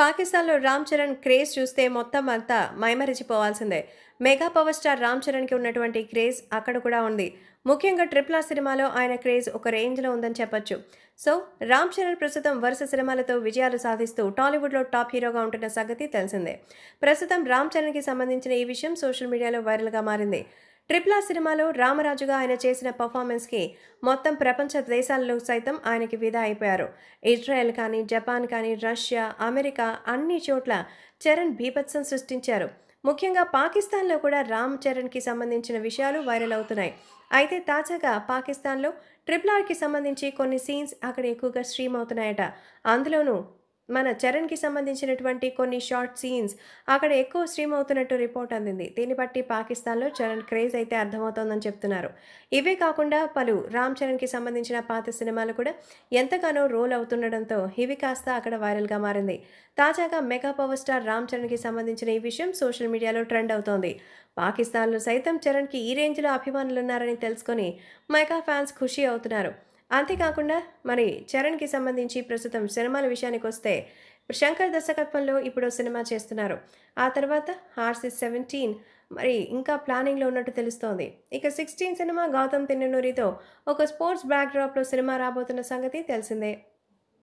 పాకిస్తాన్లో రామ్ చరణ్ క్రేజ్ చూస్తే మొత్తం అంతా మైమరిచిపోవాల్సిందే మెగా పవర్ స్టార్ రామ్ చరణ్కి ఉన్నటువంటి క్రేజ్ అక్కడ కూడా ఉంది ముఖ్యంగా ట్రిపుల్ ఆర్ సినిమాలో ఆయన క్రేజ్ ఒక రేంజ్లో ఉందని చెప్పొచ్చు సో రామ్ చరణ్ ప్రస్తుతం వరుస సినిమాలతో విజయాలు సాధిస్తూ టాలీవుడ్లో టాప్ హీరోగా ఉంటున్న సంగతి తెలిసిందే ప్రస్తుతం రామ్ చరణ్కి సంబంధించిన ఈ విషయం సోషల్ మీడియాలో వైరల్గా మారింది ట్రిప్లా సినిమాలో రామరాజుగా ఆయన చేసిన పర్ఫార్మెన్స్కి మొత్తం ప్రపంచ దేశాల్లో సైతం ఆయనకి విదా అయిపోయారు ఇజ్రాయెల్ కానీ జపాన్ కానీ రష్యా అమెరికా అన్ని చోట్ల చరణ్ బీభత్సం సృష్టించారు ముఖ్యంగా పాకిస్తాన్లో కూడా రామ్ చరణ్కి సంబంధించిన విషయాలు వైరల్ అవుతున్నాయి అయితే తాజాగా పాకిస్తాన్లో ట్రిపుల్ ఆర్కి సంబంధించి కొన్ని సీన్స్ అక్కడ ఎక్కువగా స్ట్రీమ్ అవుతున్నాయట అందులోనూ మన చరణ్కి సంబంధించినటువంటి కొన్ని షార్ట్ సీన్స్ అక్కడ ఎక్కువ స్ట్రీమ్ అవుతున్నట్టు రిపోర్ట్ అందింది దీన్ని బట్టి పాకిస్తాన్లో చరణ్ క్రేజ్ అయితే అర్థమవుతోందని చెప్తున్నారు ఇవే కాకుండా పలు రామ్ చరణ్కి సంబంధించిన పాత సినిమాలు కూడా ఎంతగానో రోల్ అవుతుండడంతో ఇవి కాస్త అక్కడ వైరల్గా మారింది తాజాగా మెగా పవర్ స్టార్ రామ్ చరణ్కి సంబంధించిన ఈ విషయం సోషల్ మీడియాలో ట్రెండ్ అవుతోంది పాకిస్తాన్లో సైతం చరణ్కి ఈ రేంజ్లో అభిమానులున్నారని తెలుసుకొని మెగా ఫ్యాన్స్ ఖుషీ అవుతున్నారు అంతేకాకుండా మరి చరణ్కి సంబంధించి ప్రస్తుతం సినిమాల విషయానికి వస్తే శంకర్ దర్శకత్వంలో ఇప్పుడు సినిమా చేస్తున్నారు ఆ తర్వాత ఆర్సీ సెవెంటీన్ మరి ఇంకా ప్లానింగ్లో ఉన్నట్టు తెలుస్తోంది ఇక సిక్స్టీన్ సినిమా గౌతమ్ తిన్ననూరితో ఒక స్పోర్ట్స్ బ్యాక్డ్రాప్లో సినిమా రాబోతున్న సంగతి తెలిసిందే